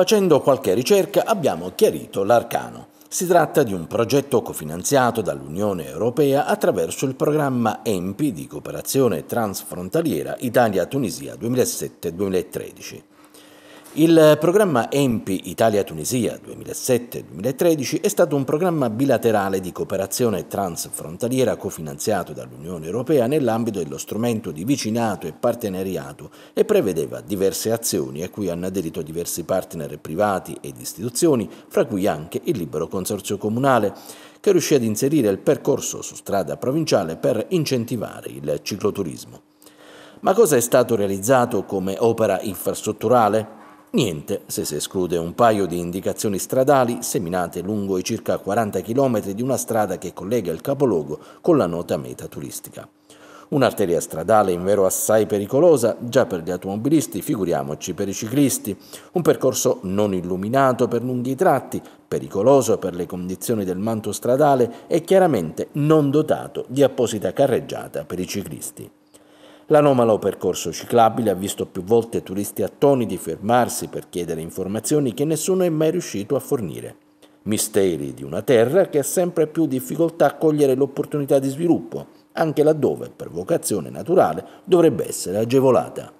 Facendo qualche ricerca abbiamo chiarito l'arcano. Si tratta di un progetto cofinanziato dall'Unione Europea attraverso il programma EMPI di cooperazione transfrontaliera Italia-Tunisia 2007-2013. Il programma EMPI Italia-Tunisia 2007-2013 è stato un programma bilaterale di cooperazione transfrontaliera cofinanziato dall'Unione Europea nell'ambito dello strumento di vicinato e partenariato e prevedeva diverse azioni a cui hanno aderito diversi partner privati ed istituzioni, fra cui anche il libero consorzio comunale che riuscì ad inserire il percorso su strada provinciale per incentivare il cicloturismo. Ma cosa è stato realizzato come opera infrastrutturale? Niente se si esclude un paio di indicazioni stradali seminate lungo i circa 40 km di una strada che collega il capoluogo con la nota meta turistica. Un'arteria stradale in vero assai pericolosa già per gli automobilisti, figuriamoci per i ciclisti, un percorso non illuminato per lunghi tratti, pericoloso per le condizioni del manto stradale e chiaramente non dotato di apposita carreggiata per i ciclisti. L'anomalo percorso ciclabile ha visto più volte turisti attoniti fermarsi per chiedere informazioni che nessuno è mai riuscito a fornire. Misteri di una terra che ha sempre più difficoltà a cogliere l'opportunità di sviluppo, anche laddove, per vocazione naturale, dovrebbe essere agevolata.